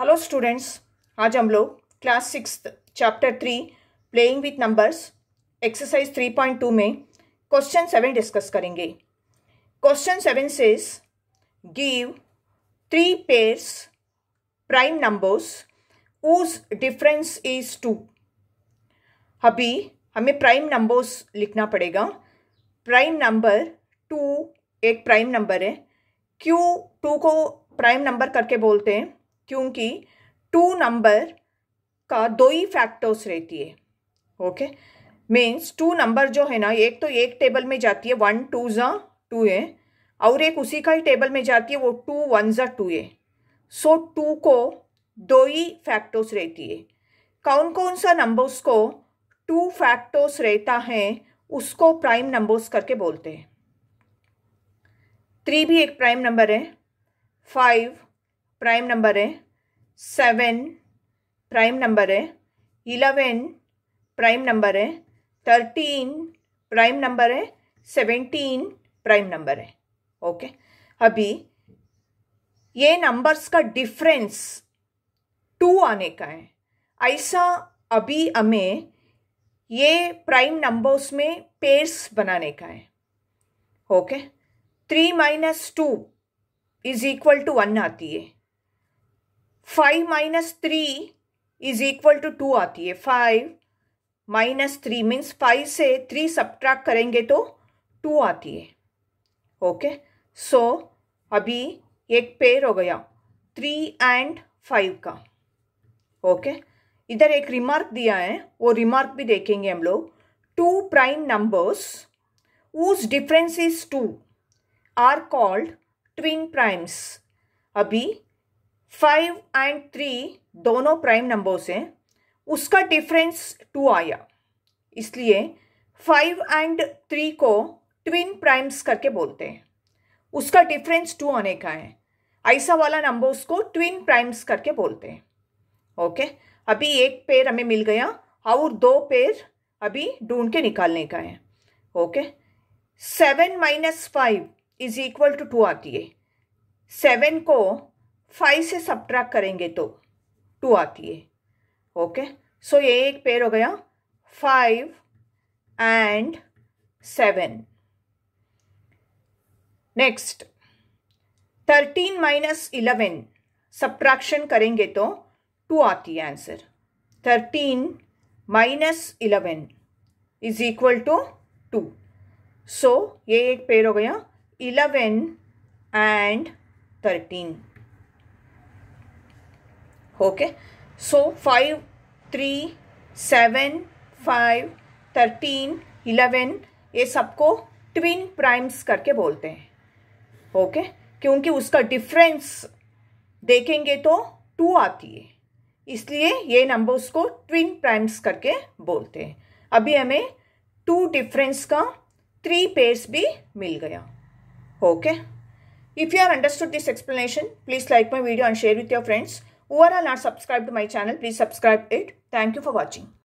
Hello students आज हम लोग class six chapter three playing with numbers exercise three point two में question seven discuss करेंगे question seven says give three pairs prime numbers whose difference is two अभी हमें prime numbers लिखना पड़ेगा prime number two एक prime number है क्यू two को प्राइम नंबर करके बोलते हैं क्योंकि टू नंबर का दो ही फैक्टर्स रहती है ओके मीन्स टू नंबर जो है ना एक तो एक टेबल में जाती है वन टू ज़ा टू है और एक उसी का ही टेबल में जाती है वो टू वन ज़ा टू है सो so, टू को दो ही फैक्टर्स रहती है कौन कौन सा नंबर्स को टू फैक्टर्स रहता है उसको प्राइम नंबर्स करके बोलते हैं थ्री भी एक प्राइम नंबर है फाइव प्राइम नंबर है सेवन प्राइम नंबर है इलेवन प्राइम नंबर है थर्टीन प्राइम नंबर है सेवेंटीन प्राइम नंबर है ओके अभी ये नंबर्स का डिफरेंस टू आने का है ऐसा अभी हमें ये प्राइम नंबर्स में पेयर्स बनाने का है okay three minus two is equal to one आती है five minus three is equal to two आती है five minus three means five से थ्री सब्ट्रैक्ट करेंगे तो टू आती है ओके सो so, अभी एक पेयर हो गया थ्री एंड फाइव का ओके okay? इधर एक रिमार्क दिया है वो रिमार्क भी देखेंगे हम लोग टू प्राइम नंबर्स उस difference is two are called twin primes अभी फाइव एंड थ्री दोनों प्राइम नंबर्स हैं उसका डिफरेंस टू आया इसलिए फाइव एंड थ्री को ट्विन प्राइम्स करके बोलते हैं उसका डिफरेंस टू आने का है ऐसा वाला नंबर्स को ट्विन प्राइम्स करके बोलते हैं ओके अभी एक पेर हमें मिल गया और दो पेर अभी ढूंढ के निकालने का है okay seven minus five is equal to two आती है सेवन को फाइव से सब्ट्रैक्ट करेंगे तो टू आती है ओके सो ये एक पेयर हो गया five and seven next thirteen minus eleven subtraction करेंगे तो टू आती है answer thirteen minus eleven is equal to two so ये एक पेयर हो गया eleven and thirteen okay so five three seven five thirteen eleven ये सबको ट्विन प्राइम्स करके बोलते हैं ओके क्योंकि उसका डिफरेंस देखेंगे तो टू आती है इसलिए ये नंबर उसको ट्विन प्राइम्स करके बोलते हैं अभी हमें टू डिफरेंस का थ्री पेयर्स भी मिल गया okay if you are understood this explanation please like my video and share with your friends who are not subscribed to my channel please subscribe it thank you for watching